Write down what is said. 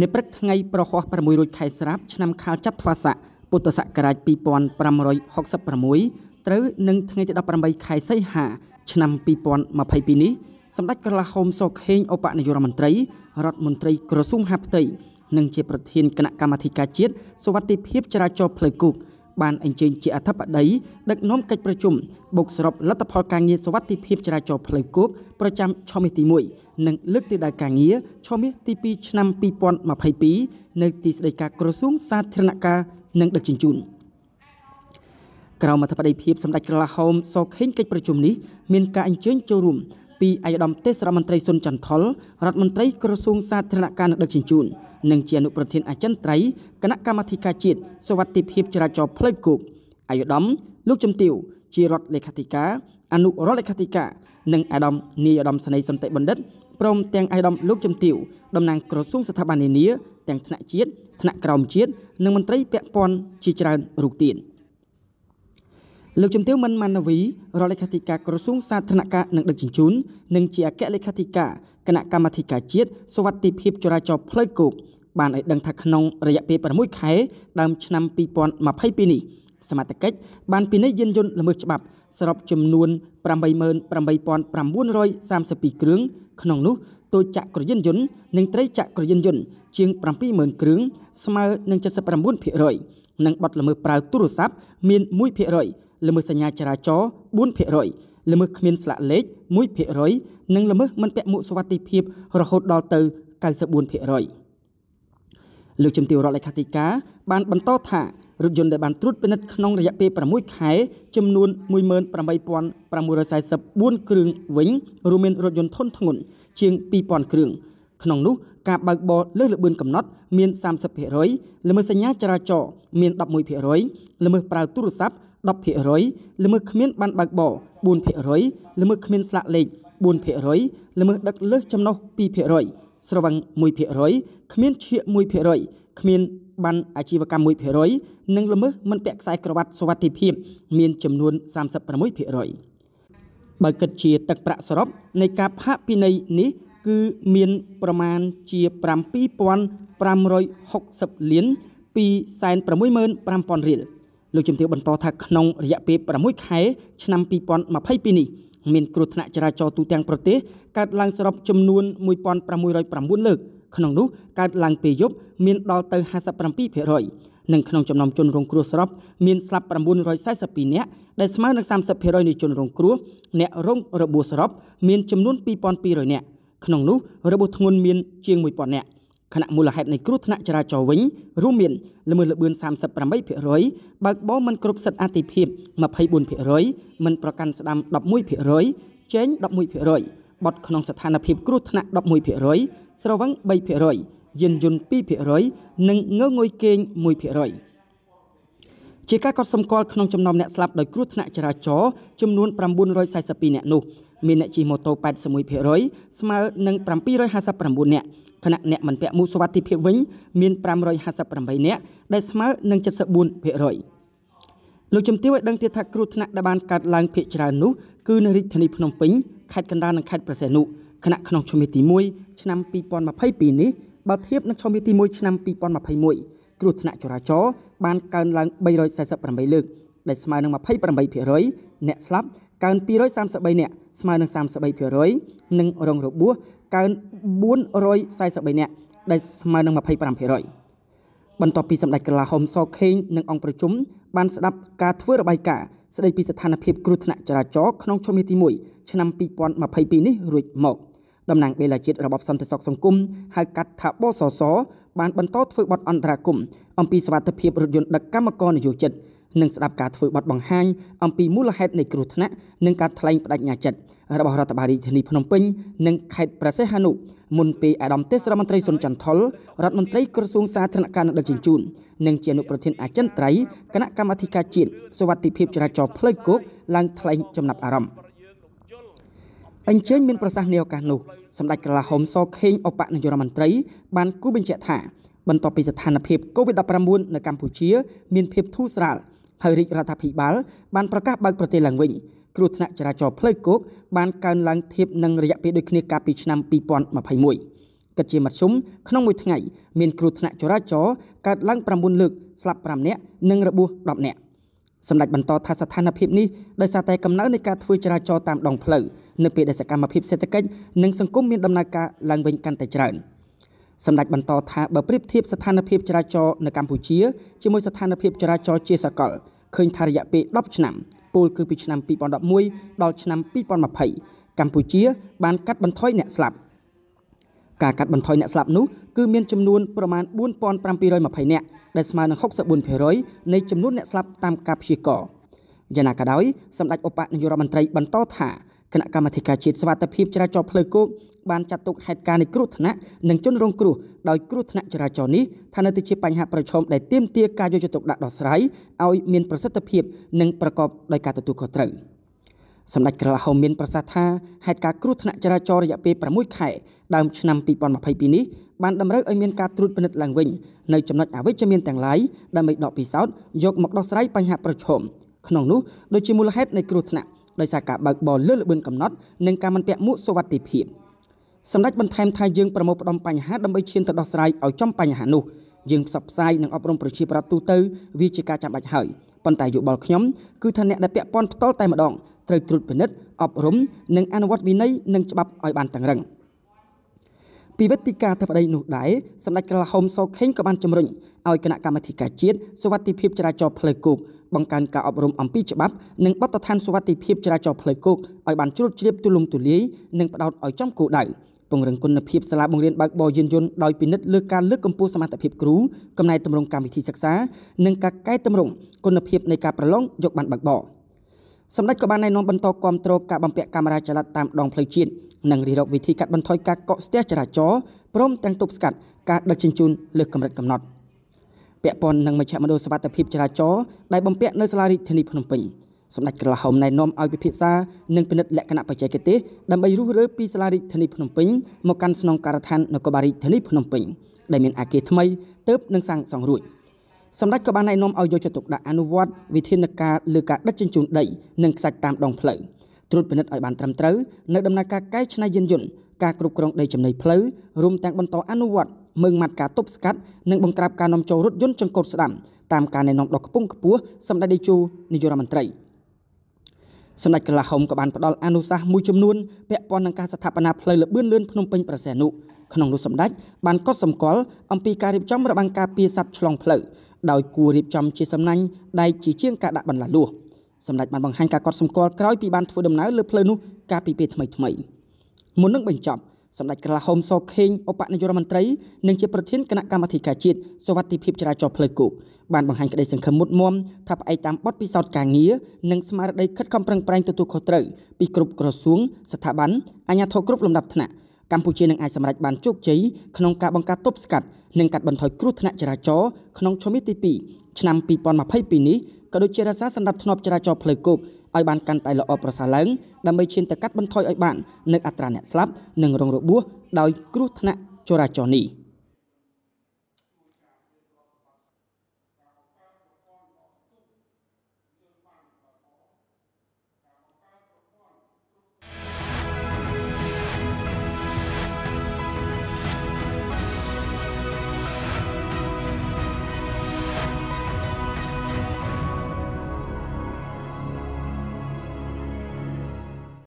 នៅព្រឹកថ្ងៃប្រហោះ6រោចខែស្រាប់ឆ្នាំខាលចត្វាស័កពុទ្ធសករាជ2566ត្រូវនឹងថ្ងៃទី18ខែសីហាឆ្នាំ2022នេះសម្ដេចក្រឡាហោមសុខេងឧបនាយករដ្ឋមន្ត្រីរដ្ឋមន្ត្រីក្រសួងហាផ្ទៃនិងជាប្រធានគណៈកម្មាធិការជាតិសុវត្ថិភាពចរាចរណ៍ផ្លូវគោកបានអញ្ជើញជាអធិបតីដឹកនាំកិច្ចប្រជុំបុកសរុបលទ្ធផលការងារសុវត្ថិភាពចរាចរណ៍ផ្លូវគោកប្រចាំឆមាសទី1និងលើកទិដៅការងារឆមាសទី2ឆ្នាំ2022នៅទីស្តីការក្រសួងសាធារណការនិងដឹកជញ្ជូនក្រមអធិបតីភាពសម្ដេចក្រឡាហោមសខេងកិច្ចប្រជុំនេះមានការអញ្ជើញចូលរួមពីអាយដាមទេសរដ្ឋមន្ត្រីសុនចន្ទថលរដ្ឋមន្ត្រីក្រសួងសាធារណការនិងដឹកជញ្ជូន និងជាអនុប្រធានអចិន្ត្រៃយ៍គណៈកម្មាធិការជាតិសុវត្ថិភាពចរាចរណ៍ផ្លូវគោកអាយដាមលោកជំទាវជារដ្ឋលេខាធិការអនុរដ្ឋលេខាធិការនិងអាយដាមនាយអាយដាមស្នីសន្តិបណ្ឌិតព្រមទាំងអាយដាមលោកជំទាវតំណាងក្រសួងស្ថាប័ននានាទាំងថ្នាក់ជាតិថ្នាក់ក្រោមជាតិនិងមន្ត្រីពាក់ព័ន្ធជាច្រើនរូបទៀត។លោកជំទាវមិនម៉ាណាវីរដ្ឋលេខាធិការក្រសួងសាធារណការនិងដឹកជញ្ជូននិងជាអគ្គលេខាធិការគណៈកម្មាធិការជាតិសុវត្ថិភាពចរាចរណ៍ផ្លូវគោកបានឲ្យដឹងថាក្នុងរយៈពេល6ខែដើមឆ្នាំ2022នេះសមត្ថកិច្ចបានពិនិត្យយានយន្តល្មើសច្បាប់សរុបចំនួន88,932គ្រឿងក្នុងនោះតូចចក្រយានយន្តនិងត្រីចក្រយានយន្តជាង70,000គ្រឿងស្មើនឹង79%និងបទល្មើសប្រើទូរស័ព្ទមាន1%ល្មើសសញ្ញាចរាចរណ៍4%ល្មើសគ្មានស្លាកលេខ1%និងល្មើសមិនពាក់មួកសុវត្ថិភាពរហូតដល់ទៅ94%លោកជំទាវរដ្ឋលេខាធិការបានបន្តថារថយន្តដែលបានត្រួតពិនិត្យក្នុងរយៈពេល6ខែចំនួន18644គ្រឿងវិញរួមមានរថយន្តធុនធ្ងន់ជាង2000គ្រឿងក្នុងនោះការបើកបរលើសល្បឿនកំណត់មាន30%ល្មើសសញ្ញាចរាចរណ៍មាន11%ល្មើសប្រើទូរស័ព្ទ10%ល្មើសគ្មានបានបើកបរ4%ល្មើសគ្មានស្លាកលេខ4%ល្មើសដឹកលើសចំណុះ2%ស្រវឹង1%គ្មានឈៀក1%គ្មានបានអាជីវកម្ម1%និងល្មើសមិនពាក់ខ្សែក្រវ៉ាត់សុវត្ថិភាពមានចំនួន36%បើគិតជាទឹកប្រាក់សរុបនៃការផាកពិន័យនេះ គឺមានប្រមាណជា7560លាន265,000រៀលលោកជំទាវបន្តថាក្នុងរយៈពេល6ខែឆ្នាំ2022នេះមានគ្រោះថ្នាក់ចរាចរណ៍ទូទាំងប្រទេសកើតឡើងសរុបចំនួន1609លើកក្នុងនោះកើតឡើងពេលយប់មានដល់ទៅ57%និងក្នុងចំណោមជនរងគ្រោះសរុបមានស្លាប់942នាក់ដែលស្មើនឹង30%នៃជនរងគ្រោះអ្នករងរបួសសរុបមានចំនួន2200នាក់ក្នុងនោះរបួសធ្ងន់មានជាង1000នាក់ខណៈមូលហេតុនៃគ្រោះថ្នាក់ចរាចរណ៍វិញរួមមានល្មើសល្បឿន38%បើកបរមិនគ្រប់សិទ្ធិអាទិភាព24%មិនប្រកាន់ស្ដាំ11%ចេញ11%បត់ក្នុងស្ថានភាពគ្រោះថ្នាក់11%ស្រវឹង3%យានយន្ត2%និងងងុយគេង1%ជាការកត់សម្គាល់ក្នុងចំណោមអ្នកស្លាប់ដោយគ្រោះថ្នាក់ចរាចរណ៍ចំនួន942អ្នកនោះ មានអ្នកជិះម៉ូតូ81%ស្មើនឹង759អ្នកខណៈអ្នកមិនពាក់មួកសុវត្ថិភាពវិញមាន558នាក់ដែលស្មើនឹង74%លោកជំទាវឲ្យដឹងទៀតថាគ្រោះថ្នាក់ដែលបានកើតឡើងភាគច្រើននោះគឺនៅរាជធានីភ្នំពេញខេត្តកណ្ដាលនិងខេត្តប្រសេះនុខណៈក្នុងឆ្នាំទី1ឆ្នាំ2022នេះបើធៀបនឹងឆ្នាំទី1ឆ្នាំ2021គ្រោះថ្នាក់ចរាចរណ៍បានកើនឡើង348លើកដែលស្មើនឹង28%អ្នកស្លាប់កើន233នាក់ស្មើនឹង33%និងរងរបួសកើន443នាក់ដែលស្មើនឹង25%បន្ទាប់ពីសម្ដេចកលាហុំសខេងនិងអង្គប្រជុំបានស្ដាប់ការធ្វើរបាយការណ៍ស្ដីពីស្ថានភាពគ្រោះថ្នាក់ចរាចរណ៍ក្នុងឆ្នាំទី1ឆ្នាំ2022នេះរួចមកតំណាងបេឡាជាតិរបបសន្តិសុខសង្គមហៅកាត់ថាបសសបានបន្តធ្វើបទអន្តរាគមន៍អំពីសវត្ថិភាពរថយន្តដឹកកម្មករនយោជិតនិងស្ដាប់ការធ្វើបទបង្ហាញអំពីមូលហេតុនៃគ្រោះថ្នាក់និងការថ្លែងបដិញ្ញាចិត្តរបស់រដ្ឋបាលរាជធានីភ្នំពេញនិងខេត្តព្រះសីហនុមុនពេលអាដាមទេសរដ្ឋមន្ត្រីសុនចន្ទថុលរដ្ឋមន្ត្រីក្រសួងសាធារណការនិងដឹកជញ្ជូននិងជាអនុប្រធានអចិន្ត្រៃយ៍គណៈកម្មាធិការជាតិសុវត្ថិភាពចរាចរណ៍ផ្លូវគោកឡើងថ្លែងចំណាប់អារម្មណ៍អញ្ជើញមានប្រសាសន៍នៃឱកាសនោះសម្ដេចក្រឡាហុំសខេងឧបនាយករដ្ឋមន្ត្រី បានគូបញ្ជាក់ថា បន្ទាប់ពីស្ថានភាព COVID-19 នៅកម្ពុជាមានភាពធូរស្រាលហើយរាជរដ្ឋាភិបាលបានប្រកាសបើកប្រទេសឡើងវិញ គ្រោះថ្នាក់ចរាចរណ៍ផ្លូវគោកបានកើនឡើងធៀបនឹងរយៈពេលដូចគ្នាកាលពីឆ្នាំ2021កិតជាមធ្យមក្នុងមួយថ្ងៃមានគ្រោះថ្នាក់ចរាចរណ៍កើតឡើង9លើកស្លាប់5នាក់និងរបួស10នាក់សម្ដេចបន្តថាស្ថានភាពនេះដោយសារតែកំណើននៃការធ្វើចរាចរណ៍តាមដងផ្លូវនៅពេលដែលសកម្មភាពសេដ្ឋកិច្ចនិងសង្គមមានដំណើរការឡើងវិញកាន់តែច្រើន។សម្ដេចបន្តថាបើប្រៀបធៀបស្ថានភាពចរាចរណ៍នៅកម្ពុជាជាមួយស្ថានភាពចរាចរណ៍ជាសកលឃើញថារយៈពេល10ឆ្នាំពលគឺពីឆ្នាំ2011ដល់ឆ្នាំ2020កម្ពុជា បានកាត់បន្ថយអ្នកស្លាប់ការកាត់បន្ថយអ្នកស្លាប់នោះគឺមានចំនួនប្រមាណ4720នាក់ដែលស្មើនឹង64%នៃចំនួនអ្នកស្លាប់តាមការព្យាករណ៍យ៉ាងណាក៏ដោយសម្ដេចឧបនាយករដ្ឋមន្ត្រីបន្តថាគណៈកម្មាធិការជាតិសវត្ថភាពចរាចរណ៍ផ្លូវគោកបានចាត់ទុកហេតុការណ៍នៃគ្រោះថ្នាក់និងជនរងគ្រោះដោយគ្រោះថ្នាក់ចរាចរណ៍នេះថានៅតែជាបញ្ហាប្រឈមដែលទាមទារការយកចិត្តទុកដាក់ដោះស្រាយឲ្យមានប្រសិទ្ធភាព និងប្រកបដោយការទទួលខុសត្រូវសម្ដេចក្រឡាហោមមានប្រសាសន៍ថាហេតុការណ៍គ្រោះថ្នាក់ចរាចរណ៍រយៈពេល6ខែដើមឆ្នាំ2022នេះបានតម្រូវឲ្យមានការត្រួតពិនិត្យឡើងវិញនៅចំណុចអវិជ្ជមានទាំងឡាយដើម្បីដកពិសោធន៍យកមកដោះស្រាយបញ្ហាប្រឈមក្នុងនោះដូចជាមូលហេតុនៃគ្រោះថ្នាក់ដោយសារការបើកបរលើល្បឿនកំណត់និងការមិនពាក់មួកសុវត្ថិភាពសម្ដេចបន្ថែមថាយើងប្រមូលផ្ដុំបញ្ហាដើម្បីឈានទៅដោះស្រាយឲ្យចំបញ្ហានោះយើងផ្សព្វផ្សាយនិងអប់រំប្រជាប្រដ្ឋទូទៅវាជាការចាំបាច់ហើយប៉ុន្តែយោបល់ខ្ញុំគឺថាអ្នកដែលពាក់ព័ន្ធផ្ទាល់តែម្ដងត្រូវត្រួតពិនិត្យអប់រំនិងអនុវត្តវិន័យនិងច្បាប់ឲ្យបានតឹងរ៉ឹង។ពីវេទិកាធិបតីនោះដែរសម្ដេចក្រឡាហោមសូខេងក៏បានជំរុញឲ្យគណៈកម្មាធិការជាតិសុវត្ថិភាពចរាចរណ៍ផ្លូវគោកបង្កើនការអប់រំអំពីច្បាប់និងបទដ្ឋានសុវត្ថិភាពចរាចរណ៍ផ្លូវគោកឲ្យបានជ្រួតជ្រាបទូលំទូលាយនិងផ្ដោតឲ្យចំគោលដៅពង្រឹងគុណភាពសាលាបង្រៀនបើកបរយានយន្តដោយពិនិត្យលើការលើកកម្ពស់សមត្ថភាពគ្រូកំណែតម្រង់កម្មវិធីសិក្សានិងការកែតម្រង់គុណភាពនៃការប្រឡងយកបានបើកបរ។សម្ដេចក៏បានណែនាំបន្តគ្រប់គ្រងការបំពាក់កាមេរ៉ាចល័តតាមដងផ្លូវជាតិនិងរិះរកវិធីកាត់បន្ថយការកកស្ទះចរាចរណ៍ព្រមទាំងទប់ស្កាត់ការដឹកជញ្ជូនលើសកម្រិតកំណត់ពាក់ព័ន្ធនឹងមជ្ឈមណ្ឌលសុវត្ថិភាពចរាចរណ៍ដែលបំពាក់នៅសាលារាជធានីភ្នំពេញសម្ដេចក្រឡាហោមណែនាំឲ្យពិភាក្សានិងពិនិត្យលក្ខណៈបច្ចេកទេសដើម្បីរុះរើពីសាលារាជធានីភ្នំពេញមកកាន់ស្នងការដ្ឋាននគរបាលរាជធានីភ្នំពេញដែលមានអគារថ្មីទើបនឹងសាងសង់រួច។សម្ដេចក៏បានណែនាំឲ្យយកចិត្តទុកដាក់អនុវត្តវិធានការលើការដឹកជញ្ជូនដី និងខ្សាច់តាមដងផ្លូវត្រួតពិនិត្យឲ្យបានត្រឹមត្រូវនៅដំណើរការកែច្នៃយានយន្តការគ្រប់គ្រងដីចំណីផ្លូវរួមទាំងបន្តអនុវត្តមើងម៉ាត់ការទប់ស្កាត់និងបង្ក្រាបការនាំចូលរថយន្តចង្កូតស្ដាំតាមការណែនាំដ៏ខ្ពង់ខ្ពស់សម្ដេចតេជោនាយករដ្ឋមន្ត្រីសម្ដេចកលាហុមក៏បានផ្ដល់អនុសាសន៍មួយចំនួនពាក់ព័ន្ធនឹងការស្ថាបនាផ្លូវលបឿនលឿនភ្នំពេញប្រសែនុក្នុងនោះសម្ដេចបានកត់សម្គាល់អំពីការរៀបចំរបាំងការពារសត្វឆ្លងផ្លូវដោយគួររៀបចំជាសំណាញ់ដែកជាជាងការដាក់បន្លាស់លួសសម្ដេចបានបង្ហាញការកត់សម្គាល់ក្រោយពីបានធ្វើដំណើរលើផ្លូវនោះកាលពីពេលថ្មីថ្មីមុននឹងបញ្ចប់សម្ដេចក្លាហោមសខេងឧបនាយករដ្ឋមន្ត្រីនិងជាប្រធានគណៈកម្មាធិការជាតិសុវត្ថិភាពចរាចរណ៍ផ្លូវគោកបានបង្ហាញក្តីសង្ឃឹមមុតមមថាផ្អែកតាមបទពិសោធន៍ការងារនិងស្មារតីខិតខំប្រឹងប្រែងទទួលខុសត្រូវពីគ្រប់ក្រសួងស្ថាប័នអាជ្ញាធរគ្រប់លំដាប់ថ្នាក់កម្ពុជានឹងអាចសម្រេចបានជោគជ័យក្នុងការបង្ការទប់ស្កាត់និងកាត់បន្ថយគ្រោះថ្នាក់ចរាចរណ៍ក្នុងឆមាសទី2ឆ្នាំ2022នេះក៏ដូចជារក្សាសន្តិភាពចរាចរណ៍ផ្លូវគោកឲ្យបានកាន់តែល្អប្រសើរឡើងដើម្បីឈានទៅកាត់បន្ថយឲ្យបាននៅអត្រាអ្នកស្លាប់និងរងរបួសដោយគ្រោះថ្នាក់ចរាចរណ៍នេះ។